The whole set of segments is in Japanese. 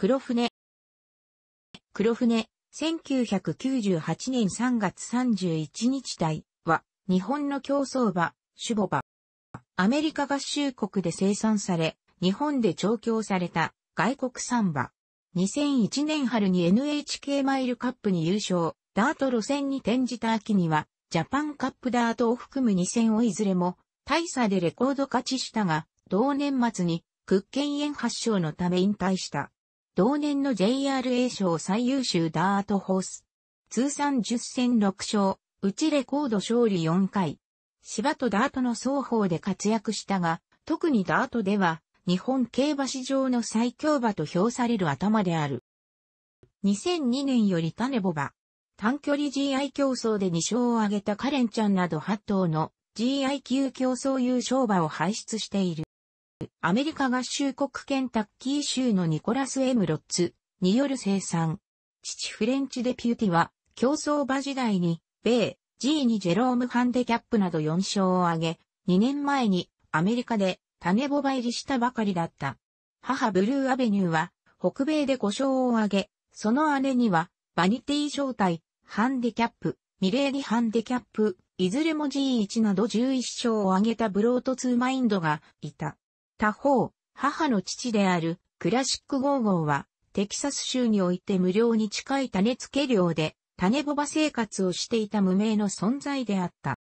黒船。黒船、1998年3月31日台は、日本の競争馬、シュボバ。アメリカ合衆国で生産され、日本で調教された外国産馬。2001年春に NHK マイルカップに優勝、ダート路線に転じた秋には、ジャパンカップダートを含む2戦をいずれも、大差でレコード勝ちしたが、同年末に、屈腱炎発症のため引退した。同年の JRA 賞最優秀ダートホース。通算10戦6勝、うちレコード勝利4回。芝とダートの双方で活躍したが、特にダートでは、日本競馬史上の最強馬と評される頭である。2002年よりタネボバ。短距離 GI 競争で2勝を挙げたカレンちゃんなど8頭の GI 級競争優勝馬を輩出している。アメリカ合衆国ケンタッキー州のニコラス・エムロッツによる生産。父フレンチデピューティは、競争馬時代に、米、G にジェローム・ハンデキャップなど4勝を挙げ、2年前にアメリカで種ボバ入りしたばかりだった。母ブルーアベニューは、北米で5勝を挙げ、その姉には、バニティ状態、ハンデキャップ、ミレーリハンデキャップ、いずれも G1 など11勝を挙げたブロートー・マインドがいた。他方、母の父であるクラシックゴーゴーは、テキサス州において無料に近い種付け料で、種ボバ生活をしていた無名の存在であった。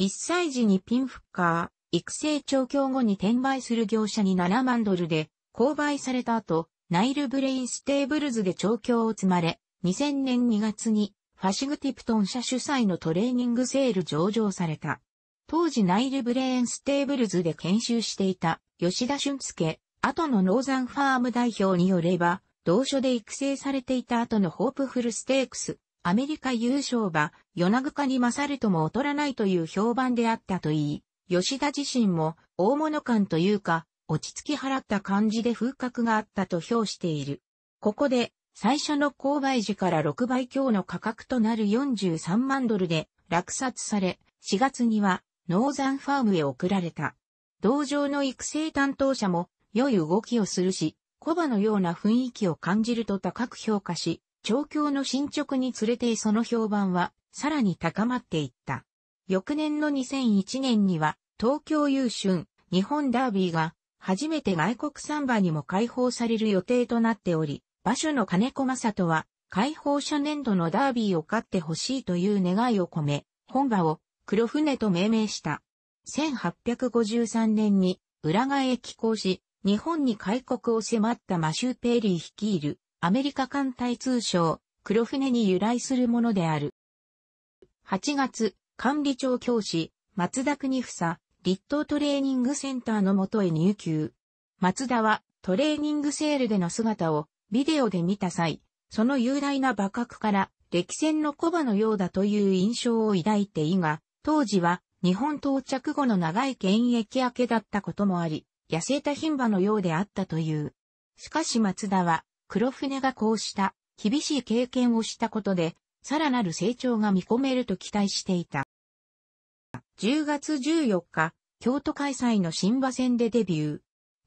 1歳児にピンフッカー、育成調教後に転売する業者に7万ドルで購買された後、ナイルブレインステーブルズで調教を積まれ、2000年2月にファシグティプトン社主催のトレーニングセール上場された。当時ナイルブレインステーブルズで研修していた吉田俊介、後のノーザンファーム代表によれば、同所で育成されていた後のホープフルステークス、アメリカ優勝馬、夜長化に勝るとも劣らないという評判であったといい、吉田自身も大物感というか、落ち着き払った感じで風格があったと評している。ここで、最初の購買時から6倍強の価格となる43万ドルで落札され、4月にはノーザンファームへ送られた。道場の育成担当者も良い動きをするし、コバのような雰囲気を感じると高く評価し、調教の進捗につれてその評判はさらに高まっていった。翌年の2001年には東京優春日本ダービーが初めて外国サンバにも開放される予定となっており、馬所の金子正人は開放者年度のダービーを勝ってほしいという願いを込め、本場を黒船と命名した。1853年に裏側へ寄港し、日本に開国を迫ったマシュー・ペーリー率いるアメリカ艦隊通称黒船に由来するものである。8月、管理庁教師、松田国房、立東トレーニングセンターのもとへ入級。松田はトレーニングセールでの姿をビデオで見た際、その雄大な馬角から歴戦の小馬のようだという印象を抱いていが、当時は日本到着後の長い現役明けだったこともあり、痩せた牝馬のようであったという。しかし松田は、黒船がこうした厳しい経験をしたことで、さらなる成長が見込めると期待していた。10月14日、京都開催の新馬戦でデビュー。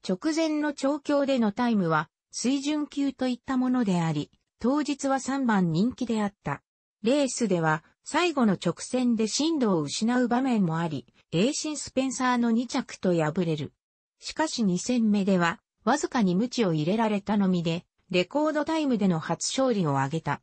直前の調教でのタイムは、水準級といったものであり、当日は3番人気であった。レースでは、最後の直線で進路を失う場面もあり、エイシン・スペンサーの2着と敗れる。しかし2戦目では、わずかに無知を入れられたのみで、レコードタイムでの初勝利を挙げた。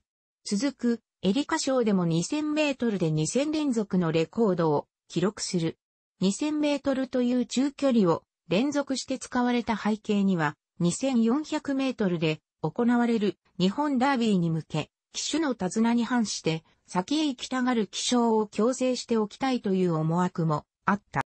続く、エリカ賞でも2000メートルで2戦連続のレコードを記録する。2000メートルという中距離を連続して使われた背景には、2400メートルで行われる日本ダービーに向け、機種の手綱に反して先へ行きたがる気象を強制しておきたいという思惑もあった。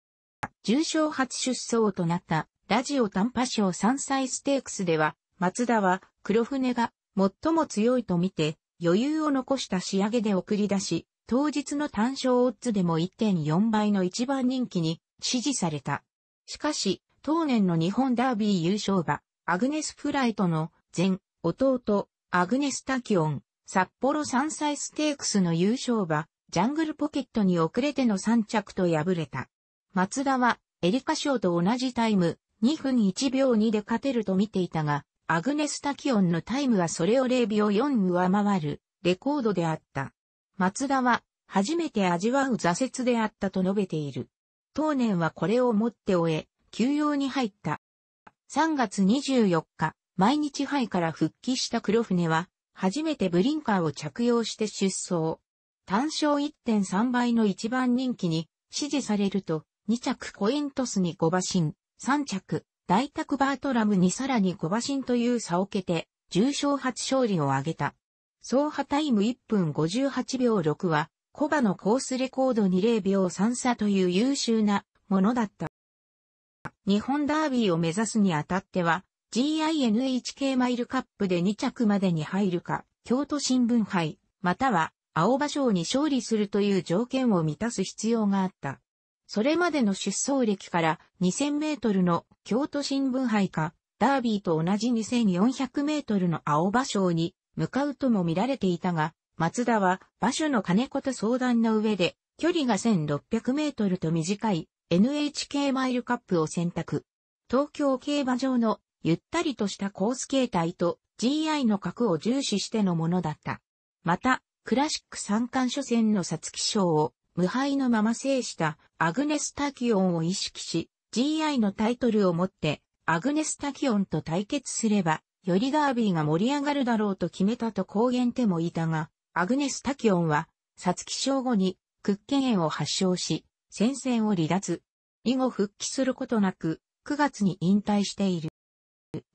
重賞初出走となったラジオ短波賞3歳ステークスでは、松田は黒船が最も強いと見て余裕を残した仕上げで送り出し、当日の単勝オッズでも1.4倍の一番人気に支持された。しかし、当年の日本ダービー優勝馬、アグネス・フライトの前弟、アグネス・タキオン、札幌山菜ステークスの優勝馬、ジャングルポケットに遅れての3着と敗れた。松田は、エリカ賞と同じタイム、2分1秒2で勝てると見ていたが、アグネス・タキオンのタイムはそれを0秒4上回る、レコードであった。松田は、初めて味わう挫折であったと述べている。当年はこれをもって終え、休養に入った。3月24日、毎日杯から復帰した黒船は、初めてブリンカーを着用して出走。単勝1.3倍の一番人気に支持されると、2着コイントスに5馬身、3着、大宅バートラムにさらに5馬身という差を受けて、重賞初勝利を挙げた。総破タイム1分58秒6は、コバのコースレコードに0秒3差という優秀なものだった。日本ダービーを目指すにあたっては、GINHK マイルカップで2着までに入るか、京都新聞杯、または青葉賞に勝利するという条件を満たす必要があった。それまでの出走歴から2000メートルの京都新聞杯か、ダービーと同じ2400メートルの青葉賞に向かうとも見られていたが、松田は馬主の金子と相談の上で、距離が1600メートルと短い NHK マイルカップを選択。東京競馬場のゆったりとしたコース形態と GI の核を重視してのものだった。また、クラシック三冠初戦の皐月賞を無敗のまま制したアグネス・タキオンを意識し、GI のタイトルを持ってアグネス・タキオンと対決すれば、よりダービーが盛り上がるだろうと決めたと公言てもいたが、アグネス・タキオンは、皐月賞後に、屈腱炎を発症し、戦線を離脱。以後復帰することなく、9月に引退している。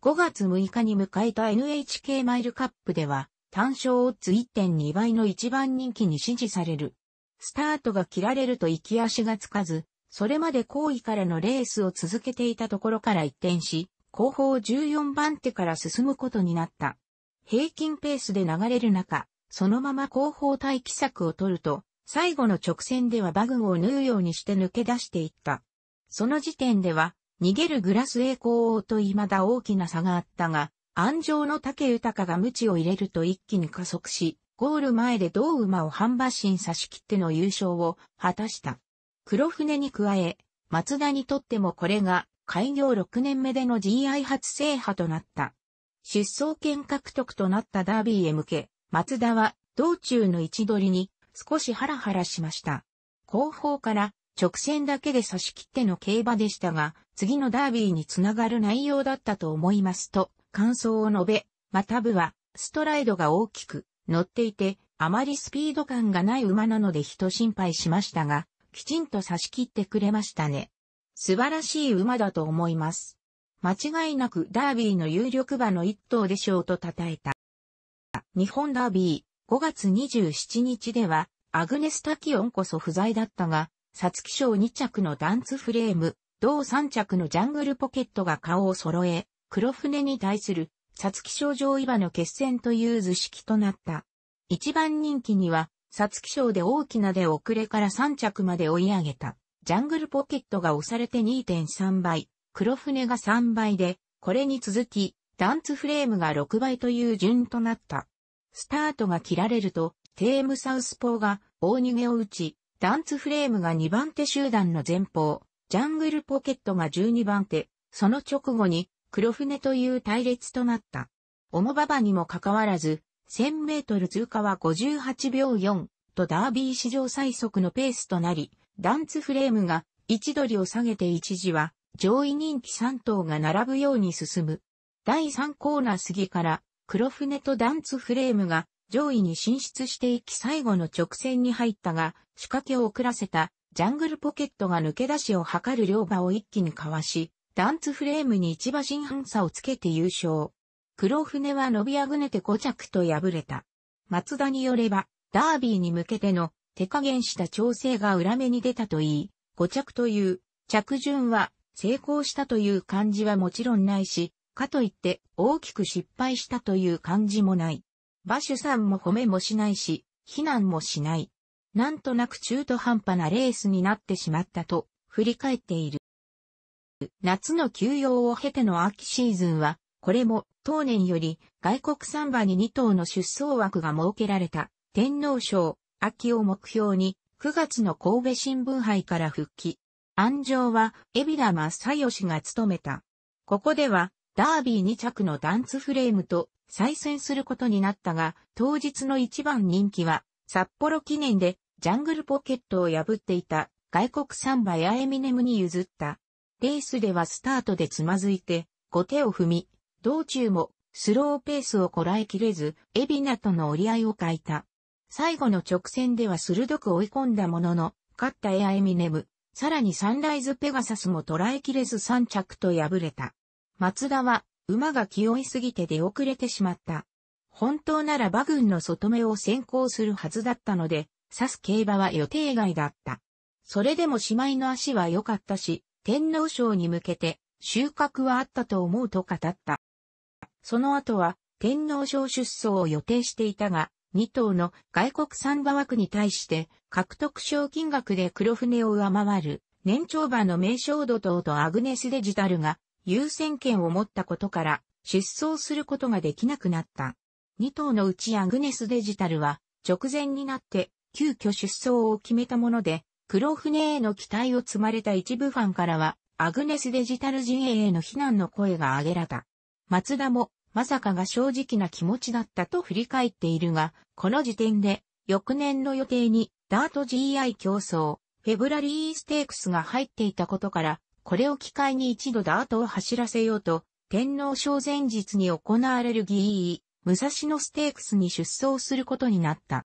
5月6日に迎えた NHK マイルカップでは、単勝オッズ1.2倍の一番人気に支持される。スタートが切られると行き足がつかず、それまで後位からのレースを続けていたところから一転し、後方14番手から進むことになった。平均ペースで流れる中、そのまま後方待機策を取ると、最後の直線ではバグを縫うようにして抜け出していった。その時点では、逃げるグラス栄光王と未だ大きな差があったが、安城の竹豊が無知を入れると一気に加速し、ゴール前で同馬を半馬身差し切っての優勝を果たした。黒船に加え、松田にとってもこれが開業6年目での GI 初制覇となった。出走権獲得となったダービーへ向け、松田は道中の位置取りに少しハラハラしました。後方から直線だけで差し切っての競馬でしたが、次のダービーにつながる内容だったと思いますと、感想を述べ、また部は、ストライドが大きく、乗っていて、あまりスピード感がない馬なので人心配しましたが、きちんと差し切ってくれましたね。素晴らしい馬だと思います。間違いなくダービーの有力馬の一頭でしょうと称えた。日本ダービー5月27日では、アグネス・タキオンこそ不在だったが、サツキ賞2着のダンツフレーム、同3着のジャングルポケットが顔を揃え、黒船に対する、サツキ賞上位馬の決戦という図式となった。一番人気には、サツキ賞で大きな出遅れから3着まで追い上げた。ジャングルポケットが押されて2.3倍、黒船が3倍で、これに続き、ダンツフレームが6倍という順となった。スタートが切られると、テームサウスポーが大逃げを打ち、ダンツフレームが2番手集団の前方、ジャングルポケットが12番手、その直後に黒船という隊列となった。オモババにもかかわらず、1000メートル通過は58秒4とダービー史上最速のペースとなり、ダンツフレームが位置取りを下げて一時は上位人気3頭が並ぶように進む。第3コーナー過ぎから黒船とダンツフレームが上位に進出していき最後の直線に入ったが、仕掛けを遅らせた、ジャングルポケットが抜け出しを図る両馬を一気にかわし、ダンツフレームに一馬身半差をつけて優勝。黒船は伸びあぐねて5着と敗れた。松田によれば、ダービーに向けての手加減した調整が裏目に出たといい、5着という着順は成功したという感じはもちろんないし、かといって大きく失敗したという感じもない。馬主さんも褒めもしないし、非難もしない。なんとなく中途半端なレースになってしまったと、振り返っている。夏の休養を経ての秋シーズンは、これも当年より外国サンバに2頭の出走枠が設けられた天皇賞秋を目標に9月の神戸新聞杯から復帰。安城は海老名正義が務めた。ここではダービー2着のダンツフレームと再戦することになったが、当日の一番人気は、札幌記念でジャングルポケットを破っていた外国サンバやエミネムに譲った。レースではスタートでつまずいて、後手を踏み、道中もスローペースをこらえきれず、エビナとの折り合いを欠いた。最後の直線では鋭く追い込んだものの、勝ったエアエミネム、さらにサンライズペガサスも捉えきれず3着と敗れた。松田は馬が気負いすぎて出遅れてしまった。本当なら馬群の外目を先行するはずだったので、刺す競馬は予定外だった。それでも姉妹の足は良かったし、天皇賞に向けて収穫はあったと思うと語った。その後は天皇賞出走を予定していたが、2頭の外国産馬枠に対して獲得賞金額で黒船を上回る年長馬の名称土頭とアグネスデジタルが優先権を持ったことから出走することができなくなった。2頭のうちアグネスデジタルは直前になって急遽出走を決めたもので、黒船への期待を積まれた一部ファンからは、アグネスデジタル陣営への非難の声が上げられた。松田も、まさかが正直な気持ちだったと振り返っているが、この時点で、翌年の予定に、ダート GI 競争、フェブラリーステークスが入っていたことから、これを機会に一度ダートを走らせようと、天皇賞前日に行われる議員、武蔵野ステークスに出走することになった。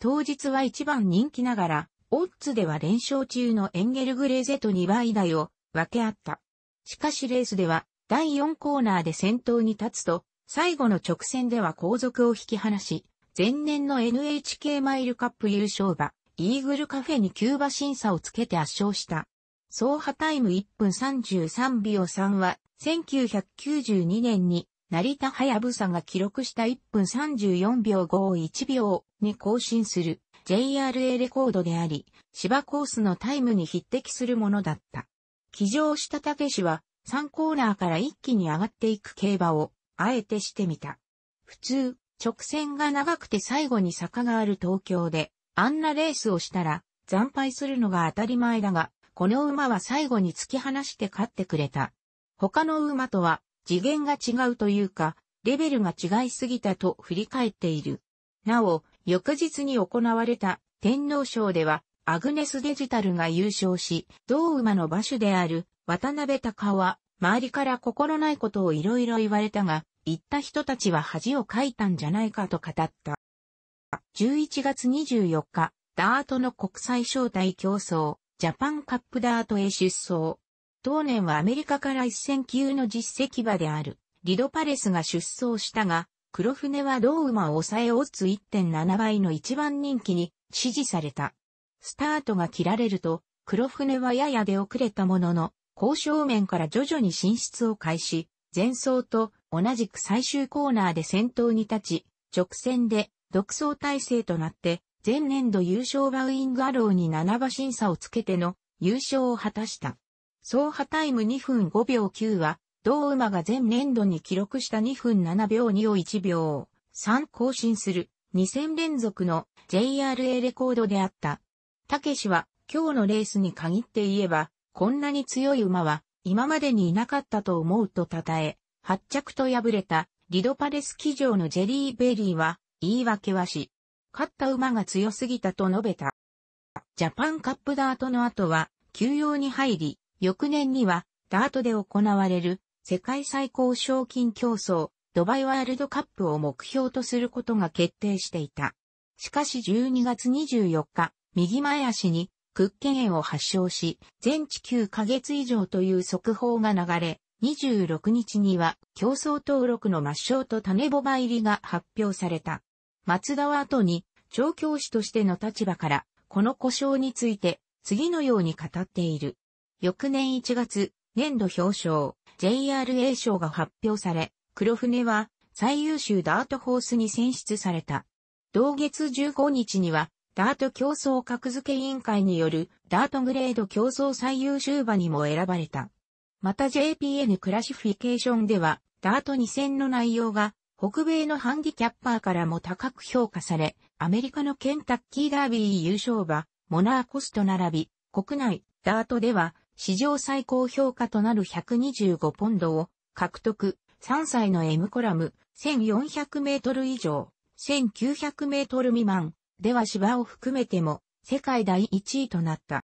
当日は一番人気ながら、オッズでは連勝中のエンゲルグレーゼと2倍台を分け合った。しかしレースでは第4コーナーで先頭に立つと、最後の直線では後続を引き離し、前年の NHK マイルカップ優勝馬、イーグルカフェにキューバ審査をつけて圧勝した。走破タイム1分33秒3は、1992年に、成田はやぶさが記録した1分34秒5 1秒に更新する JRA レコードであり、芝コースのタイムに匹敵するものだった。騎乗したたけしは、3コーナーから一気に上がっていく競馬を、あえてしてみた。普通、直線が長くて最後に坂がある東京で、あんなレースをしたら、惨敗するのが当たり前だが、この馬は最後に突き放して勝ってくれた。他の馬とは次元が違うというか、レベルが違いすぎたと振り返っている。なお、翌日に行われた天皇賞では、アグネスデジタルが優勝し、同馬の馬主である渡辺隆は、周りから心ないことをいろいろ言われたが、言った人たちは恥をかいたんじゃないかと語った。11月24日、ダートの国際招待競争、ジャパンカップダートへ出走。当年はアメリカから一戦級の実績馬である、リドパレスが出走したが、黒船は同馬を抑え落つ1.7倍の一番人気に支持された。スタートが切られると、黒船はやや出遅れたものの、交渉面から徐々に進出を開始、前走と同じく最終コーナーで先頭に立ち、直線で独走体制となって前年度優勝バウイングアローに7馬審査をつけての優勝を果たした。走破タイム2分5秒9は、同馬が前年度に記録した2分7秒2を1秒3更新する2戦連続の JRA レコードであった。たけしは今日のレースに限って言えば、こんなに強い馬は今までにいなかったと思うと称え、発着と敗れたリドパレス騎乗のジェリーベリーは言い訳はし、勝った馬が強すぎたと述べた。ジャパンカップダートの後は、休養に入り、翌年には、ダートで行われる、世界最高賞金競争、ドバイワールドカップを目標とすることが決定していた。しかし12月24日、右前足に、屈腱炎を発症し、全治9ヶ月以上という速報が流れ、26日には競争登録の抹消と種ボバ入りが発表された。松田は後に、調教師としての立場から、この故障について、次のように語っている。翌年1月、年度表彰、JRA 賞が発表され、黒船は最優秀ダートホースに選出された。同月15日には、ダート競争格付け委員会によるダートグレード競争最優秀馬にも選ばれた。また JPN クラシフィケーションでは、ダート2000の内容が北米のハンディキャッパーからも高く評価され、アメリカのケンタッキーダービー優勝馬、モナーコスと並び、国内、ダートでは、史上最高評価となる125ポンドを獲得、3歳の M コラム、1400メートル以上、1900メートル未満、では芝を含めても、世界第1位となった。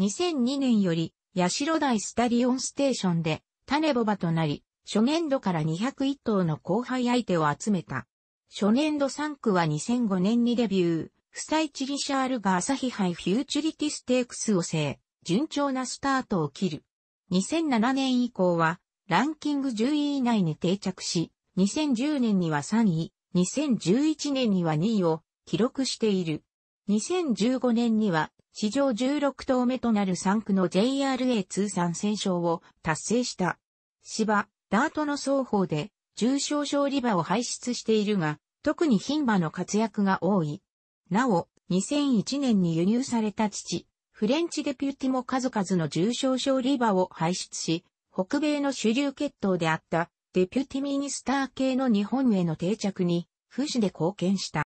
2002年より、ヤシロ台スタリオンステーションで、種ボバとなり、初年度から201頭の後輩相手を集めた。初年度3区は2005年にデビュー、フサイチリシャールが朝日杯フューチュリティステークスを制、順調なスタートを切る。2007年以降は、ランキング10位以内に定着し、2010年には3位、2011年には2位を記録している。2015年には、史上16頭目となる3区の JRA 通算戦勝を達成した。芝、ダートの双方で重症症理馬を排出しているが、特に牝馬の活躍が多い。なお、2001年に輸入された父、フレンチデピューティも数々の重症症リバを排出し、北米の主流血統であったデピューティミニスター系の日本への定着に、不死で貢献した。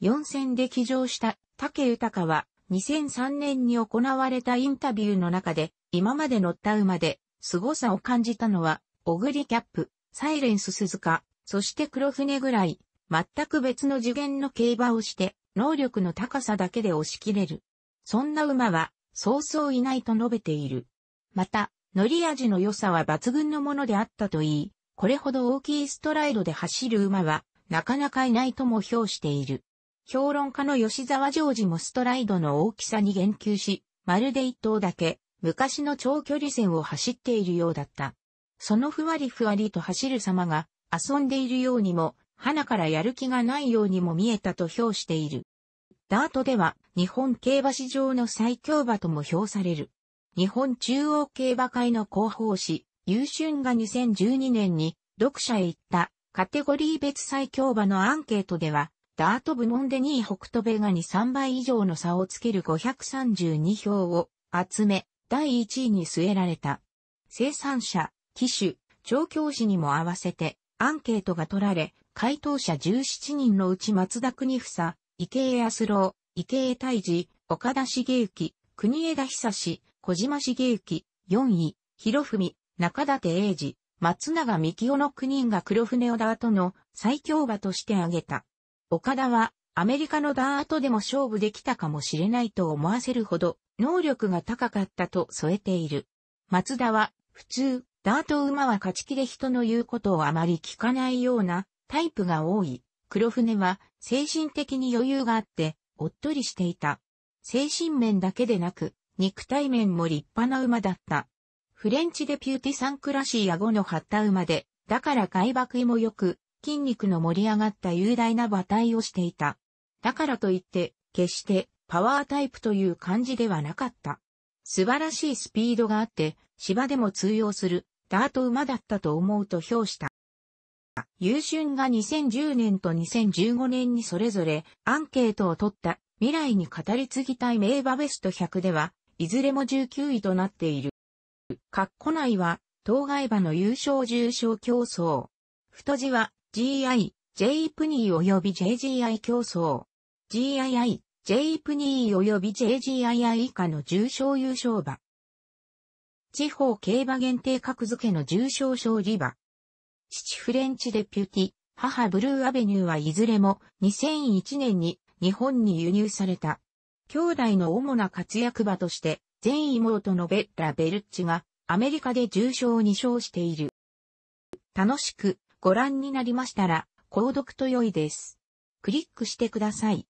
4戦で騎乗した竹豊は2003年に行われたインタビューの中で今まで乗った馬で凄さを感じたのはオグリキャップ、サイレンス鈴鹿、そして黒船ぐらい、全く別の次元の競馬をして、能力の高さだけで押し切れる。そんな馬は、そうそういないと述べている。また、乗り味の良さは抜群のものであったといい、これほど大きいストライドで走る馬は、なかなかいないとも評している。評論家の吉沢常ジもストライドの大きさに言及し、まるで一頭だけ、昔の長距離戦を走っているようだった。そのふわりふわりと走る様が、遊んでいるようにも、花からやる気がないようにも見えたと評している。ダートでは、日本競馬史上の最強馬とも評される。日本中央競馬会の広報誌、優春が2012年に、読者へ行った、カテゴリー別最強馬のアンケートでは、ダート部門で2位北斗ベガに3倍以上の差をつける532票を集め、第1位に据えられた。生産者、機手、調教師にも合わせてアンケートが取られ、回答者17人のうち松田国房、池江康郎、池江大治、岡田茂之、国枝久志、小島茂之、4位、広文、中立英二、松永幹雄の9人が黒船をダートの最強馬として挙げた。岡田はアメリカのダートでも勝負できたかもしれないと思わせるほど能力が高かったと添えている。松田は普通ダート馬は勝ち気で人の言うことをあまり聞かないようなタイプが多い。黒船は精神的に余裕があって、おっとりしていた。精神面だけでなく、肉体面も立派な馬だった。フレンチでピューティサンクらしい顎の張った馬で、だから海爆もよく、筋肉の盛り上がった雄大な馬体をしていた。だからといって、決してパワータイプという感じではなかった。素晴らしいスピードがあって、芝でも通用する、ダート馬だったと思うと評した。優春が2010年と2015年にそれぞれアンケートを取った未来に語り継ぎたい名馬ベスト100では、いずれも19位となっている。カッコ内は、当該馬の優勝重賞競争。太字は、GI、J プニー及び JGI 競争。GII、J イプニー及び JGII 以下の重賞優勝馬。地方競馬限定格付けの重賞勝利馬。父フレンチデピュティ、母ブルーアベニューはいずれも2001年に日本に輸入された。兄弟の主な活躍馬として、全妹のベッラ・ベルッチがアメリカで重賞2勝している。楽しくご覧になりましたら、購読と良いです。クリックしてください。